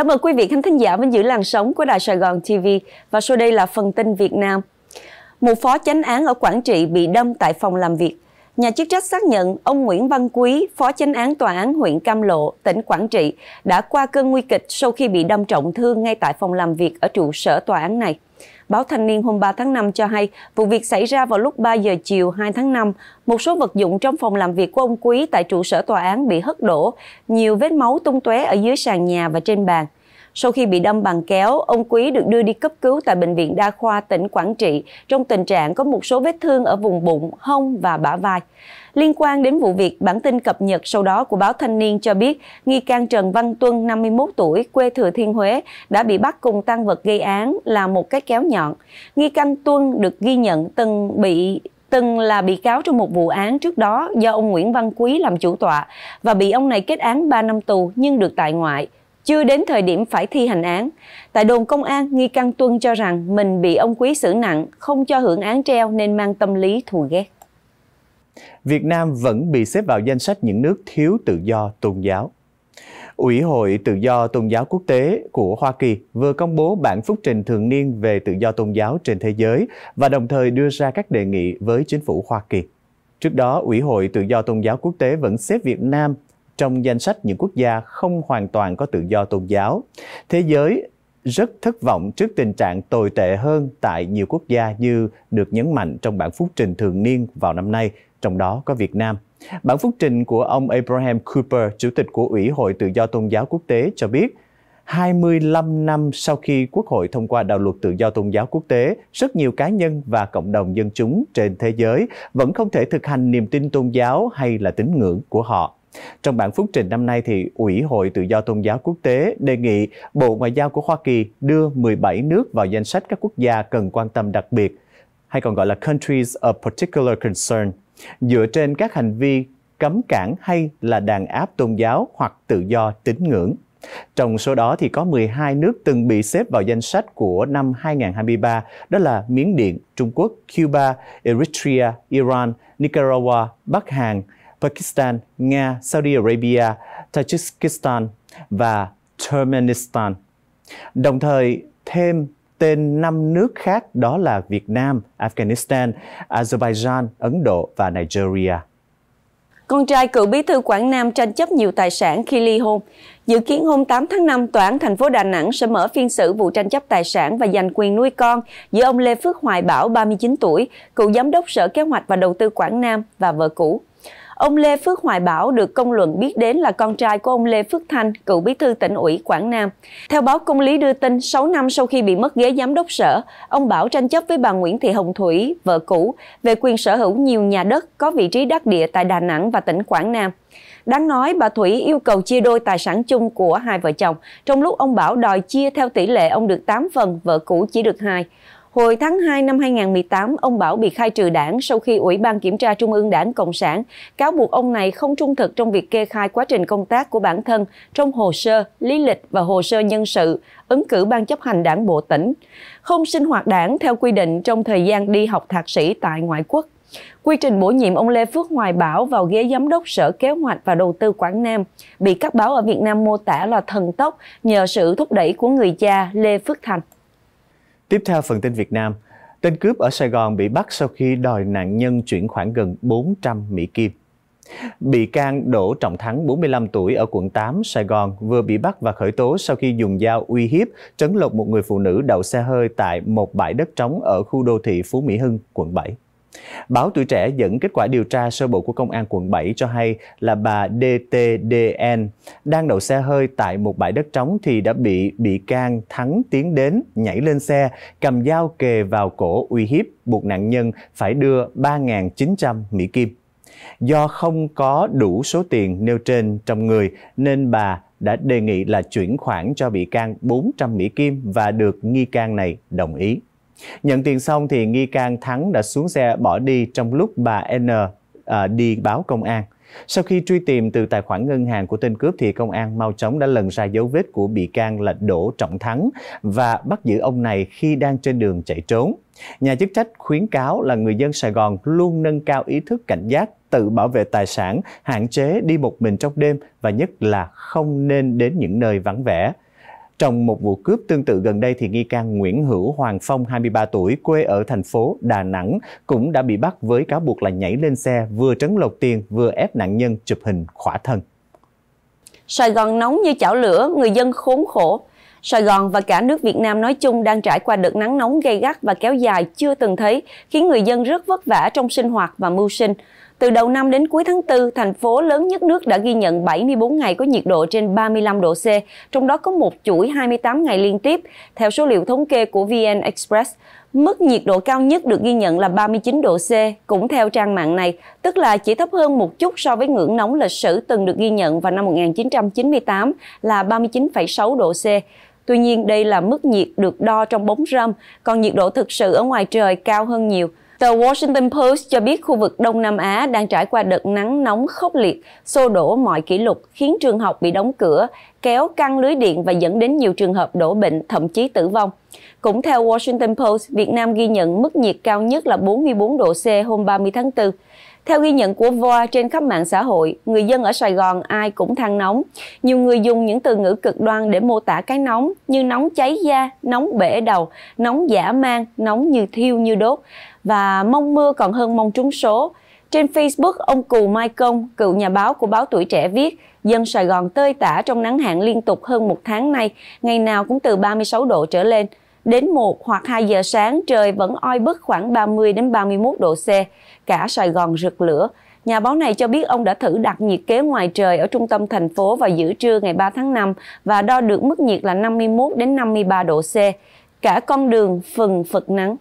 Cảm ơn quý vị khán thính giả vẫn giữ làn sóng của Đài Sài Gòn TV và sau đây là phần tin Việt Nam. Một phó chánh án ở Quảng Trị bị đâm tại phòng làm việc. Nhà chức trách xác nhận ông Nguyễn Văn Quý, phó chánh án tòa án huyện Cam Lộ, tỉnh Quảng Trị, đã qua cơn nguy kịch sau khi bị đâm trọng thương ngay tại phòng làm việc ở trụ sở tòa án này. Báo Thanh niên hôm 3 tháng 5 cho hay, vụ việc xảy ra vào lúc 3 giờ chiều 2 tháng 5. Một số vật dụng trong phòng làm việc của ông Quý tại trụ sở tòa án bị hất đổ, nhiều vết máu tung tóe ở dưới sàn nhà và trên bàn. Sau khi bị đâm bằng kéo, ông Quý được đưa đi cấp cứu tại Bệnh viện Đa khoa tỉnh Quảng Trị trong tình trạng có một số vết thương ở vùng bụng, hông và bả vai. Liên quan đến vụ việc, bản tin cập nhật sau đó của báo Thanh niên cho biết nghi can Trần Văn Tuân, 51 tuổi, quê Thừa Thiên Huế, đã bị bắt cùng tăng vật gây án là một cái kéo nhọn. Nghi can Tuân được ghi nhận từng bị từng là bị cáo trong một vụ án trước đó do ông Nguyễn Văn Quý làm chủ tọa và bị ông này kết án 3 năm tù nhưng được tại ngoại. Chưa đến thời điểm phải thi hành án, tại đồn công an, nghi can Tuân cho rằng mình bị ông Quý xử nặng, không cho hưởng án treo nên mang tâm lý thù ghét. Việt Nam vẫn bị xếp vào danh sách những nước thiếu tự do tôn giáo. Ủy hội Tự do Tôn giáo Quốc tế của Hoa Kỳ vừa công bố bản phúc trình thường niên về tự do tôn giáo trên thế giới và đồng thời đưa ra các đề nghị với chính phủ Hoa Kỳ. Trước đó, Ủy hội Tự do Tôn giáo Quốc tế vẫn xếp Việt Nam trong danh sách những quốc gia không hoàn toàn có tự do tôn giáo. Thế giới rất thất vọng trước tình trạng tồi tệ hơn tại nhiều quốc gia như được nhấn mạnh trong bản phúc trình thường niên vào năm nay, trong đó có Việt Nam. Bản phúc trình của ông Abraham Cooper, Chủ tịch của Ủy hội Tự do Tôn giáo Quốc tế cho biết, 25 năm sau khi Quốc hội thông qua đạo luật tự do tôn giáo quốc tế, rất nhiều cá nhân và cộng đồng dân chúng trên thế giới vẫn không thể thực hành niềm tin tôn giáo hay là tín ngưỡng của họ. Trong bản phúc trình năm nay, thì Ủy hội Tự do Tôn giáo Quốc tế đề nghị Bộ Ngoại giao của Hoa Kỳ đưa 17 nước vào danh sách các quốc gia cần quan tâm đặc biệt, hay còn gọi là Countries of Particular Concern, dựa trên các hành vi cấm cản hay là đàn áp tôn giáo hoặc tự do tín ngưỡng. Trong số đó thì có 12 nước từng bị xếp vào danh sách của năm 2023, đó là Miến Điện, Trung Quốc, Cuba, Eritrea, Iran, Nicaragua, Bắc Hàn, Pakistan, Nga, Saudi Arabia, Tajikistan và Turkmenistan. Đồng thời thêm tên 5 nước khác đó là Việt Nam, Afghanistan, Azerbaijan, Ấn Độ và Nigeria. Con trai cựu bí thư Quảng Nam tranh chấp nhiều tài sản khi ly hôn. Dự kiến hôm 8 tháng 5, Tòa án thành phố Đà Nẵng sẽ mở phiên xử vụ tranh chấp tài sản và giành quyền nuôi con giữa ông Lê Phước Hoài Bảo, 39 tuổi, cựu giám đốc Sở Kế hoạch và Đầu tư Quảng Nam và vợ cũ Ông Lê Phước Hoài Bảo được công luận biết đến là con trai của ông Lê Phước Thanh, cựu bí thư tỉnh ủy Quảng Nam. Theo báo Công lý đưa tin, 6 năm sau khi bị mất ghế giám đốc sở, ông Bảo tranh chấp với bà Nguyễn Thị Hồng Thủy, vợ cũ, về quyền sở hữu nhiều nhà đất có vị trí đắc địa tại Đà Nẵng và tỉnh Quảng Nam. Đáng nói, bà Thủy yêu cầu chia đôi tài sản chung của hai vợ chồng, trong lúc ông Bảo đòi chia theo tỷ lệ ông được 8 phần, vợ cũ chỉ được 2. Hồi tháng 2 năm 2018, ông Bảo bị khai trừ đảng sau khi Ủy ban Kiểm tra Trung ương Đảng Cộng sản cáo buộc ông này không trung thực trong việc kê khai quá trình công tác của bản thân trong hồ sơ, lý lịch và hồ sơ nhân sự, ứng cử ban chấp hành đảng bộ tỉnh, không sinh hoạt đảng theo quy định trong thời gian đi học thạc sĩ tại ngoại quốc. Quy trình bổ nhiệm ông Lê Phước Hoài Bảo vào ghế giám đốc Sở Kế hoạch và Đầu tư Quảng Nam bị các báo ở Việt Nam mô tả là thần tốc nhờ sự thúc đẩy của người cha Lê Phước Thành. Tiếp theo phần tin Việt Nam, tên cướp ở Sài Gòn bị bắt sau khi đòi nạn nhân chuyển khoản gần 400 Mỹ Kim. Bị can Đỗ Trọng Thắng, 45 tuổi, ở quận 8, Sài Gòn, vừa bị bắt và khởi tố sau khi dùng dao uy hiếp, trấn lột một người phụ nữ đậu xe hơi tại một bãi đất trống ở khu đô thị Phú Mỹ Hưng, quận 7. Báo Tuổi Trẻ dẫn kết quả điều tra sơ bộ của Công an quận 7 cho hay là bà DTDN đang đậu xe hơi tại một bãi đất trống thì đã bị bị can Thắng tiến đến, nhảy lên xe, cầm dao kề vào cổ uy hiếp, buộc nạn nhân phải đưa 3.900 Mỹ Kim. Do không có đủ số tiền nêu trên trong người nên bà đã đề nghị là chuyển khoản cho bị can 400 Mỹ Kim và được nghi can này đồng ý. Nhận tiền xong thì nghi can Thắng đã xuống xe bỏ đi trong lúc bà N à, đi báo công an. Sau khi truy tìm từ tài khoản ngân hàng của tên cướp thì công an mau chóng đã lần ra dấu vết của bị can là Đỗ Trọng Thắng và bắt giữ ông này khi đang trên đường chạy trốn. Nhà chức trách khuyến cáo là người dân Sài Gòn luôn nâng cao ý thức cảnh giác, tự bảo vệ tài sản, hạn chế đi một mình trong đêm và nhất là không nên đến những nơi vắng vẻ. Trong một vụ cướp tương tự gần đây thì nghi can Nguyễn Hữu Hoàng Phong 23 tuổi quê ở thành phố Đà Nẵng cũng đã bị bắt với cáo buộc là nhảy lên xe vừa trấn lột tiền vừa ép nạn nhân chụp hình khỏa thân. Sài Gòn nóng như chảo lửa, người dân khốn khổ. Sài Gòn và cả nước Việt Nam nói chung đang trải qua đợt nắng nóng gay gắt và kéo dài chưa từng thấy, khiến người dân rất vất vả trong sinh hoạt và mưu sinh. Từ đầu năm đến cuối tháng 4, thành phố lớn nhất nước đã ghi nhận 74 ngày có nhiệt độ trên 35 độ C, trong đó có một chuỗi 28 ngày liên tiếp. Theo số liệu thống kê của VN Express, mức nhiệt độ cao nhất được ghi nhận là 39 độ C, cũng theo trang mạng này, tức là chỉ thấp hơn một chút so với ngưỡng nóng lịch sử từng được ghi nhận vào năm 1998 là 39,6 độ C. Tuy nhiên, đây là mức nhiệt được đo trong bóng râm, còn nhiệt độ thực sự ở ngoài trời cao hơn nhiều – Tờ Washington Post cho biết khu vực Đông Nam Á đang trải qua đợt nắng nóng khốc liệt, xô đổ mọi kỷ lục khiến trường học bị đóng cửa, kéo căng lưới điện và dẫn đến nhiều trường hợp đổ bệnh, thậm chí tử vong. Cũng theo Washington Post, Việt Nam ghi nhận mức nhiệt cao nhất là 44 độ C hôm 30 tháng 4. Theo ghi nhận của VOA trên khắp mạng xã hội, người dân ở Sài Gòn ai cũng than nóng. Nhiều người dùng những từ ngữ cực đoan để mô tả cái nóng như nóng cháy da, nóng bể đầu, nóng giả mang, nóng như thiêu như đốt và mong mưa còn hơn mong trúng số. Trên Facebook, ông Cù Mai Công, cựu nhà báo của báo Tuổi Trẻ viết Dân Sài Gòn tơi tả trong nắng hạn liên tục hơn một tháng nay, ngày nào cũng từ 36 độ trở lên. Đến 1 hoặc 2 giờ sáng trời vẫn oi bức khoảng 30 đến 31 độ C, cả Sài Gòn rực lửa. Nhà báo này cho biết ông đã thử đặt nhiệt kế ngoài trời ở trung tâm thành phố vào giữa trưa ngày 3 tháng 5 và đo được mức nhiệt là 51 đến 53 độ C. Cả con đường phừng phật nắng.